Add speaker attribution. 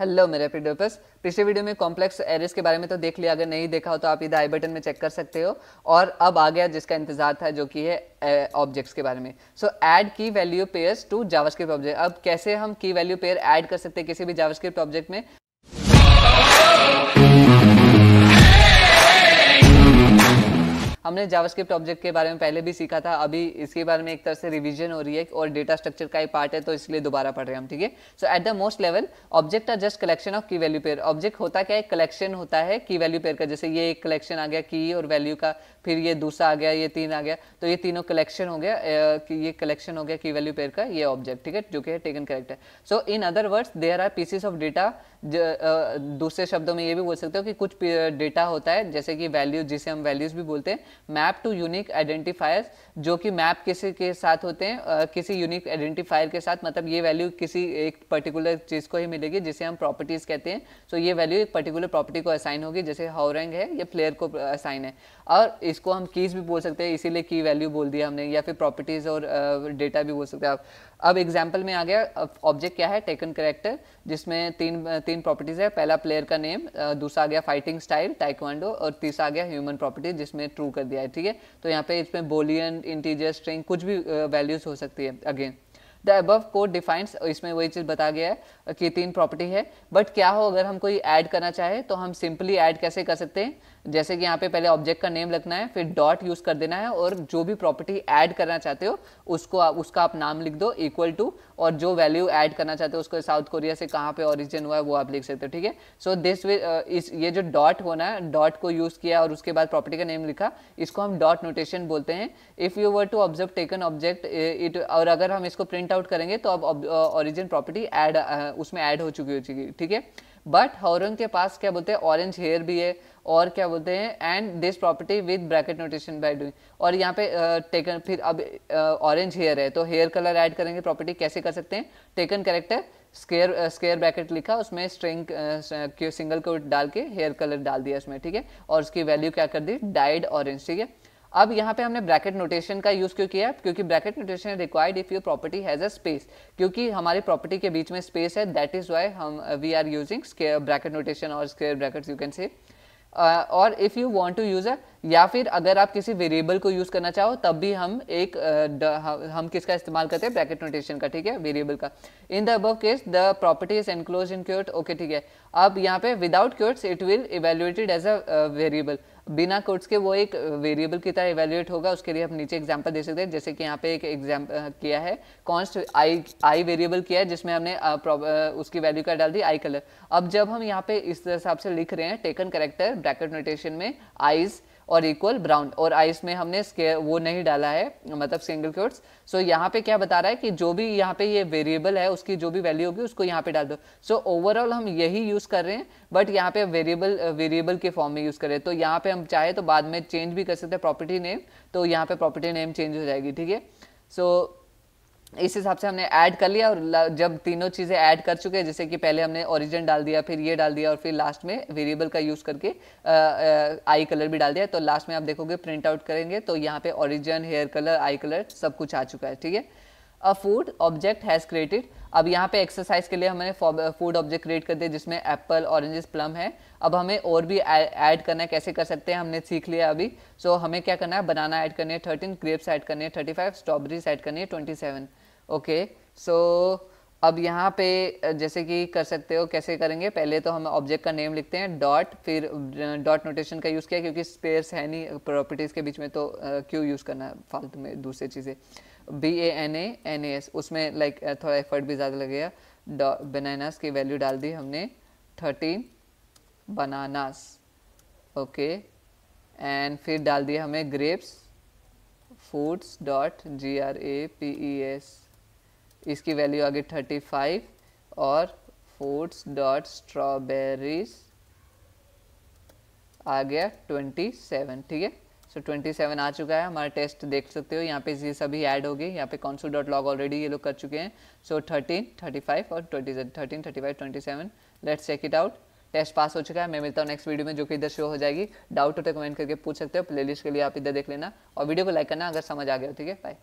Speaker 1: hello मेरे प्रीडोपर्स पिछले video में कॉम्प्लेक्स एरेस के बारे में तो देख लिया अगर नहीं देखा हो तो आप इधर आई बटन में चेक कर सकते हो और अब आ गया जिसका इंतजार था जो कि है ऑब्जेक्ट्स के बारे में so add key value pairs to JavaScript object अब कैसे हम की वैल्यू पेयर ऐड कर सकते हैं किसी भी जावास्क्रिप्ट ऑब्जेक्ट में हमने जावास्क्रिप्ट ऑब्जेक्ट के बारे में पहले भी सीखा था अभी इसके बारे में एक तरह से रिविजन हो रही है और डेटा स्ट्रक्चर का ही पार्ट है तो इसलिए दोबारा पढ़ रहे हैं हम ठीक है so at the most level object are just collection of key value pair object होता क्या है कलेक्शन होता है की वैल्यू पेयर का जैसे ये एक कलेक्शन आ गया की और वैल्यू का फिर ये दूसरा आ गया ये तीन आ गया तो ये तीनों कलेक्शन हो गया ये कलेक्शन हो गया की वैल्यू पेयर का ये ऑब्जेक्ट ठीक है जो कि टेकन करेक्ट है so in other words there are pieces of data दूसरे शब्दों में ये भी बोल सकते हो कि कुछ डेटा होता है जैसे कि वैल्यू जिसे हम वैल्यूज भी बोलते हैं मैप टू यूनिक आइडेंटिफायर्स जो कि मैप किसी के साथ होते हैं किसी यूनिक आइडेंटिफायर के साथ मतलब ये वैल्यू किसी एक पर्टिकुलर चीज़ को ही मिलेगी जिसे हम प्रॉपर्टीज़ कहते हैं सो ये वैल्यू एक पर्टिकुलर प्रॉपर्टी को असाइन होगी जैसे हाउरंग है या प्लेयर को असाइन है और इसको हम कीज़ भी बोल सकते हैं इसीलिए की वैल्यू बोल दिया हमने या फिर प्रॉपर्टीज़ और डेटा भी बोल सकते हैं आप अब एग्जाम्पल में आ गया ऑब्जेक्ट क्या है टेकन करेक्टर जिसमें तीन तीन प्रॉपर्टीज़ है पहला प्लेयर का नेम दूसरा आ गया फाइटिंग स्टाइल टाइकवांडो और तीसरा आ गया ह्यूमन प्रॉपर्टी जिसमें ट्रू कर दिया है ठीक है तो यहाँ पे इसमें बोलियन इंटीजियर स्ट्रिंग कुछ भी वैल्यूज़ हो सकती है again the above code defines इसमें वही चीज़ बता गया है कि तीन प्रॉपर्टी है बट क्या हो अगर हम कोई ऐड करना चाहे तो हम सिंपली ऐड कैसे कर सकते हैं जैसे कि यहाँ पे पहले ऑब्जेक्ट का नेम लगना है फिर डॉट यूज़ कर देना है और जो भी प्रॉपर्टी ऐड करना चाहते हो उसको आप उसका आप नाम लिख दो इक्वल टू और जो वैल्यू ऐड करना चाहते हो उसको साउथ कोरिया से कहाँ पे ओरिजिन हुआ है वो आप लिख सकते हो ठीक है सो दिस uh, इस ये जो डॉट होना है डॉट को यूज़ किया और उसके बाद प्रॉपर्टी का नेम लिखा इसको हम डॉट नोटेशन बोलते हैं if you were to observe taken object it और अगर हम इसको प्रिंट प्रिंट आउट करेंगे तो अब ओरिजिन प्रॉपर्टी एड उसमें ऐड हो चुकी हो चुकी ठीक है बट हॉरन के पास क्या बोलते हैं ऑरेंज हेयर भी है और क्या बोलते हैं and this property with bracket notation by doing और यहाँ पे टेकन uh, फिर अब ऑरेंज uh, हेयर है तो हेयर कलर ऐड करेंगे प्रॉपर्टी कैसे कर सकते हैं taken character square square bracket लिखा उसमें स्ट्रिंग सिंगल कोट डाल के हेयर कलर डाल दिया उसमें ठीक है और उसकी वैल्यू क्या कर दी डाइड ऑरेंज ठीक है अब यहाँ पे हमने ब्रैकेट नोटेशन का यूज़ क्यों किया क्योंकि bracket notation required if you property has a space क्योंकि हमारी प्रॉपर्टी के बीच में स्पेस है दैट इज़ वाई हम we are using bracket notation और square bracket you can say और if you want to use a या फिर अगर आप किसी वेरिएबल को यूज़ करना चाहो तब भी हम एक uh, हम किसका इस्तेमाल करते हैं ब्रैकेट नोटेशन का ठीक है वेरिएबल का in the above case the property is enclose in quote okay ठीक है अब यहाँ पे without quotes it will evaluated as a variable बिना कोट्स के वो एक वेरिएबल की तरह इवेल्युएट होगा उसके लिए हम नीचे एग्जांपल दे सकते हैं जैसे कि यहाँ पे एक एग्जाम्पल किया है कॉन्स्ट आई आई वेरिएबल किया है जिसमें हमने उसकी वैल्यू का डाल दी आई कलर अब जब हम यहाँ पे इस हिसाब से लिख रहे हैं टेकन करेक्टर ब्रैकेट नोटेशन में आइज़ और इक्वल ब्राउन और आइस में हमने वो नहीं डाला है मतलब सिंगल कोट्स सो यहाँ पे क्या बता रहा है कि जो भी यहाँ पे ये वेरिएबल है उसकी जो भी वैल्यू होगी उसको यहाँ पे डाल दो सो so, ओवरऑल हम यही यूज़ कर रहे हैं बट यहाँ पे वेरिएबल वेरिएबल के फॉर्म में यूज़ कर रहे हैं तो यहाँ पे हम चाहे तो बाद में चेंज भी कर सकते हैं प्रॉपर्टी नेम तो यहाँ पे प्रॉपर्टी नेम चेंज हो जाएगी ठीक है सो इस हिसाब से हमने ऐड कर लिया और जब तीनों चीज़ें ऐड कर चुके हैं जैसे कि पहले हमने ओरिजिन डाल दिया फिर ये डाल दिया और फिर लास्ट में वेरिएबल का यूज़ करके आई कलर भी डाल दिया तो लास्ट में आप देखोगे प्रिंट आउट करेंगे तो यहाँ पे origin hair colour eye colour सब कुछ आ चुका है ठीक है a food object has created अब यहाँ पे एक्सरसाइज के लिए हमने फूड ऑब्जेक्ट क्रिएट कर दिया जिसमें एप्पल ऑरेंजेस प्लम है अब हमें और भी ऐड करना है कैसे कर सकते हैं हमने सीख लिया अभी सो so, हमें क्या करना है बनाना ऐड करनी है थर्टीन ग्रेप्स ऐड करनी है थर्टी फाइव स्ट्रॉबेरीज ऐड करनी है ट्वेंटी सेवन ओके सो अब यहाँ पे जैसे कि कर सकते हो कैसे करेंगे पहले तो हम ऑब्जेक्ट का नेम लिखते हैं डॉट फिर डॉट नोटेशन का यूज़ किया क्योंकि स्पेस है नहीं प्रॉपर्टीज़ के बीच में तो क्यों यूज़ करना है फालतू में दूसरी चीज़ें B A N A N A S उसमें लाइक थोड़ा एफर्ट भी ज़्यादा लगेगा बनानास की वैल्यू डाल दी हमने थर्टीन बनानास ओके एंड फिर डाल दिया हमें grapes foods dot G R A P E S इसकी वैल्यू आ गई थर्टी फाइव और फूड्स डॉट स्ट्रॉबेरीज आ गया ट्वेंटी सेवन ठीक है सो ट्वेंटी सेवन आ चुका है हमारा टेस्ट देख सकते हो यहाँ पे ये सभी ऐड हो गए यहाँ पे कॉन्सोल डॉट लॉग ऑलरेडी ये लोग कर चुके हैं सो थर्टीन थर्टी फाइव और twenty thirteen thirty five twenty seven let's check it out test pass हो चुका है मैं मिलता हूँ नेक्स्ट वीडियो में जो कि इधर शो हो जाएगी डाउट हो तो कमेंट करके पूछ सकते हो प्लेलिस्ट के लिए आप इधर देख लेना और वीडियो को लाइक करना अगर समझ आ गया हो ठीक है बाय